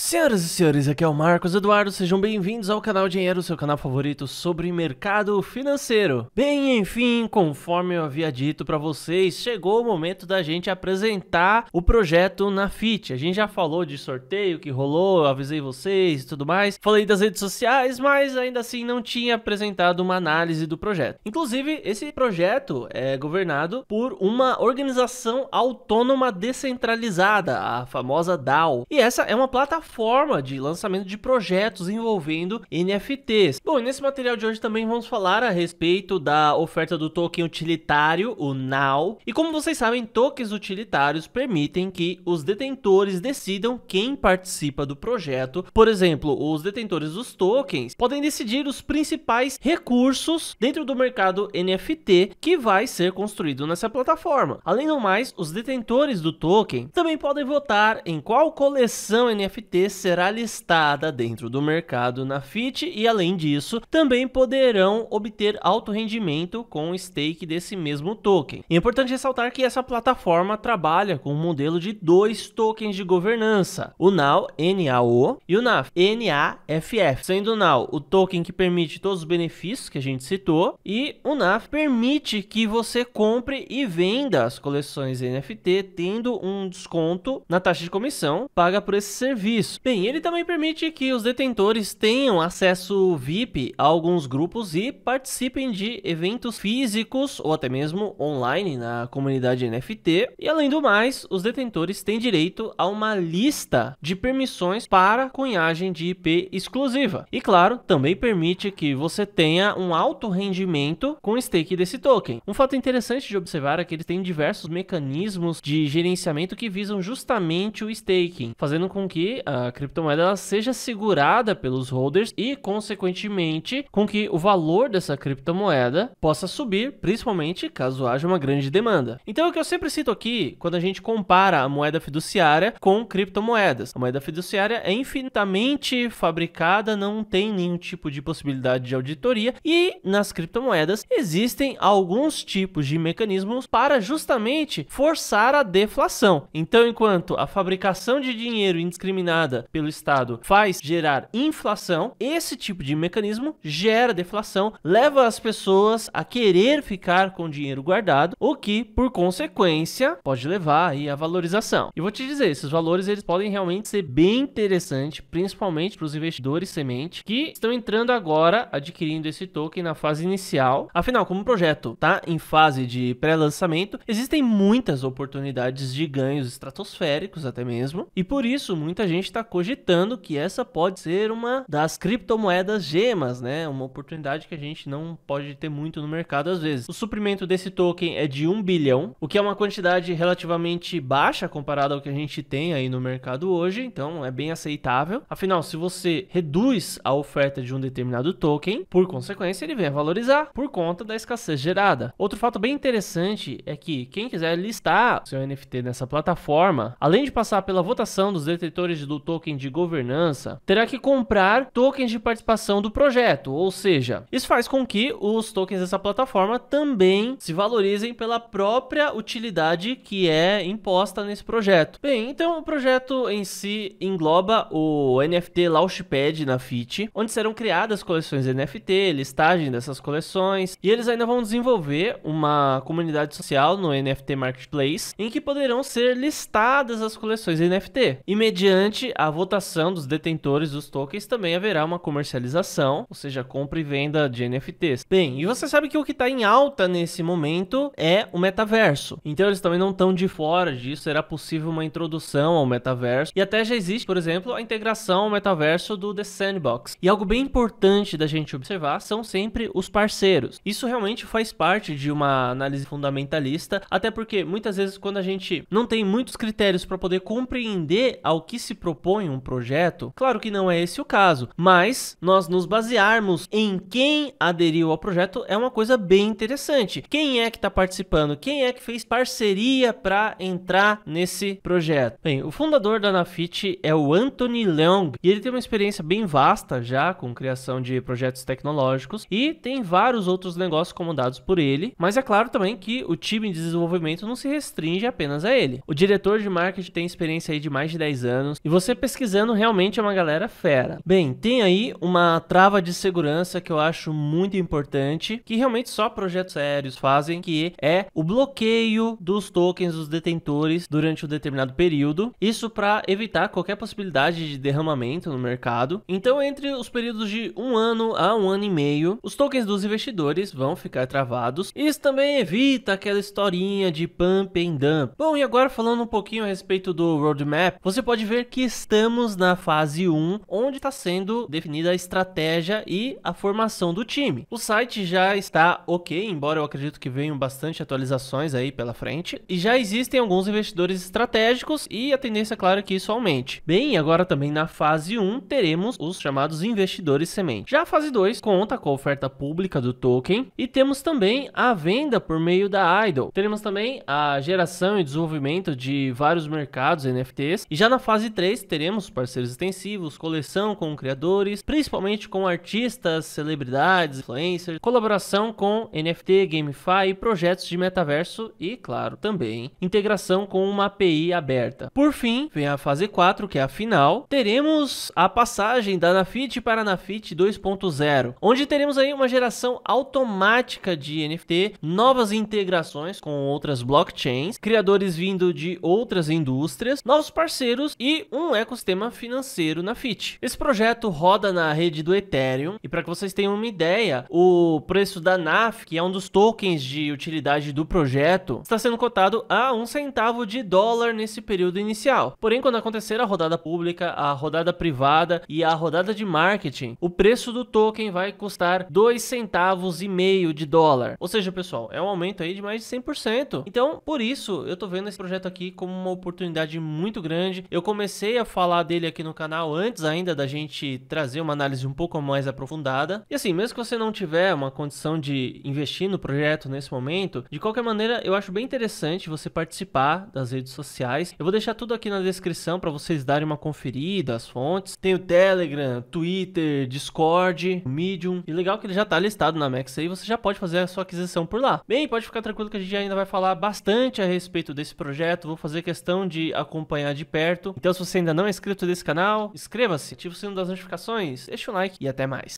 Senhoras e senhores, aqui é o Marcos Eduardo, sejam bem-vindos ao canal Dinheiro, seu canal favorito sobre mercado financeiro. Bem, enfim, conforme eu havia dito para vocês, chegou o momento da gente apresentar o projeto na FIT. A gente já falou de sorteio que rolou, avisei vocês e tudo mais, falei das redes sociais, mas ainda assim não tinha apresentado uma análise do projeto. Inclusive, esse projeto é governado por uma organização autônoma descentralizada, a famosa DAO, e essa é uma plataforma plataforma de lançamento de projetos envolvendo NFTs. Bom, e nesse material de hoje também vamos falar a respeito da oferta do token utilitário, o NOW. E como vocês sabem, tokens utilitários permitem que os detentores decidam quem participa do projeto. Por exemplo, os detentores dos tokens podem decidir os principais recursos dentro do mercado NFT que vai ser construído nessa plataforma. Além do mais, os detentores do token também podem votar em qual coleção NFT será listada dentro do mercado na FIT e, além disso, também poderão obter alto rendimento com o stake desse mesmo token. É importante ressaltar que essa plataforma trabalha com um modelo de dois tokens de governança, o NAO, NAO e o NAF, NAFF, sendo o NAO o token que permite todos os benefícios que a gente citou e o NAF permite que você compre e venda as coleções NFT tendo um desconto na taxa de comissão paga por esse serviço isso? Bem, ele também permite que os detentores tenham acesso VIP a alguns grupos e participem de eventos físicos ou até mesmo online na comunidade NFT. E além do mais, os detentores têm direito a uma lista de permissões para cunhagem de IP exclusiva. E claro, também permite que você tenha um alto rendimento com stake desse token. Um fato interessante de observar é que ele tem diversos mecanismos de gerenciamento que visam justamente o staking, fazendo com que a criptomoeda ela seja segurada pelos holders e, consequentemente, com que o valor dessa criptomoeda possa subir, principalmente caso haja uma grande demanda. Então, é o que eu sempre cito aqui, quando a gente compara a moeda fiduciária com criptomoedas, a moeda fiduciária é infinitamente fabricada, não tem nenhum tipo de possibilidade de auditoria, e nas criptomoedas existem alguns tipos de mecanismos para justamente forçar a deflação. Então, enquanto a fabricação de dinheiro indiscriminada determinada pelo Estado faz gerar inflação, esse tipo de mecanismo gera deflação, leva as pessoas a querer ficar com dinheiro guardado, o que, por consequência, pode levar aí valorização. E vou te dizer, esses valores eles podem realmente ser bem interessantes, principalmente para os investidores semente que estão entrando agora adquirindo esse token na fase inicial. Afinal, como o projeto está em fase de pré-lançamento, existem muitas oportunidades de ganhos estratosféricos até mesmo, e por isso muita gente está cogitando que essa pode ser uma das criptomoedas gemas, né? Uma oportunidade que a gente não pode ter muito no mercado às vezes. O suprimento desse token é de 1 bilhão, o que é uma quantidade relativamente baixa comparada ao que a gente tem aí no mercado hoje, então é bem aceitável. Afinal, se você reduz a oferta de um determinado token, por consequência, ele vem a valorizar por conta da escassez gerada. Outro fato bem interessante é que quem quiser listar seu NFT nessa plataforma, além de passar pela votação dos detentores de token de governança, terá que comprar tokens de participação do projeto, ou seja, isso faz com que os tokens dessa plataforma também se valorizem pela própria utilidade que é imposta nesse projeto. Bem, então o projeto em si engloba o NFT Launchpad na FIT, onde serão criadas coleções NFT, listagem dessas coleções, e eles ainda vão desenvolver uma comunidade social no NFT Marketplace em que poderão ser listadas as coleções NFT. E mediante a votação dos detentores dos tokens, também haverá uma comercialização, ou seja, compra e venda de NFTs. Bem, e você sabe que o que está em alta nesse momento é o metaverso. Então eles também não estão de fora disso, será possível uma introdução ao metaverso. E até já existe, por exemplo, a integração ao metaverso do The Sandbox. E algo bem importante da gente observar são sempre os parceiros. Isso realmente faz parte de uma análise fundamentalista, até porque muitas vezes quando a gente não tem muitos critérios para poder compreender ao que se propõe propõe um projeto, claro que não é esse o caso, mas nós nos basearmos em quem aderiu ao projeto é uma coisa bem interessante. Quem é que está participando? Quem é que fez parceria para entrar nesse projeto? Bem, o fundador da Nafit é o Anthony Leong e ele tem uma experiência bem vasta já com criação de projetos tecnológicos e tem vários outros negócios comandados por ele, mas é claro também que o time de desenvolvimento não se restringe apenas a ele. O diretor de marketing tem experiência aí de mais de 10 anos e você você pesquisando, realmente é uma galera fera. Bem, tem aí uma trava de segurança que eu acho muito importante, que realmente só projetos aéreos fazem, que é o bloqueio dos tokens dos detentores durante um determinado período. Isso para evitar qualquer possibilidade de derramamento no mercado. Então, entre os períodos de um ano a um ano e meio, os tokens dos investidores vão ficar travados. Isso também evita aquela historinha de pump and dump. Bom, e agora falando um pouquinho a respeito do roadmap, você pode ver que estamos na fase 1, onde está sendo definida a estratégia e a formação do time. O site já está ok, embora eu acredito que venham bastante atualizações aí pela frente, e já existem alguns investidores estratégicos e a tendência, é claro, que isso aumente. Bem, agora também na fase 1 teremos os chamados investidores semente. Já a fase 2 conta com a oferta pública do token e temos também a venda por meio da IDLE. Teremos também a geração e desenvolvimento de vários mercados NFTs e já na fase 3 mês teremos parceiros extensivos, coleção com criadores, principalmente com artistas, celebridades, influencers, colaboração com NFT, GameFi, projetos de metaverso e, claro, também integração com uma API aberta. Por fim, vem a fase 4, que é a final. Teremos a passagem da Nafit para a Nafit 2.0, onde teremos aí uma geração automática de NFT, novas integrações com outras blockchains, criadores vindo de outras indústrias, novos parceiros e um um ecossistema financeiro na FIT. Esse projeto roda na rede do Ethereum e para que vocês tenham uma ideia, o preço da NAF, que é um dos tokens de utilidade do projeto, está sendo cotado a um centavo de dólar nesse período inicial. Porém, quando acontecer a rodada pública, a rodada privada e a rodada de marketing, o preço do token vai custar dois centavos e meio de dólar. Ou seja, pessoal, é um aumento aí de mais de 100%. Então, por isso, eu tô vendo esse projeto aqui como uma oportunidade muito grande. Eu comecei falar dele aqui no canal antes ainda da gente trazer uma análise um pouco mais aprofundada. E assim, mesmo que você não tiver uma condição de investir no projeto nesse momento, de qualquer maneira, eu acho bem interessante você participar das redes sociais. Eu vou deixar tudo aqui na descrição para vocês darem uma conferida, as fontes. Tem o Telegram, Twitter, Discord, Medium. E legal que ele já tá listado na Max aí, você já pode fazer a sua aquisição por lá. Bem, pode ficar tranquilo que a gente ainda vai falar bastante a respeito desse projeto. Vou fazer questão de acompanhar de perto. Então, se você ainda ainda não é inscrito desse canal, inscreva-se, ative o sino das notificações, deixe um like e até mais.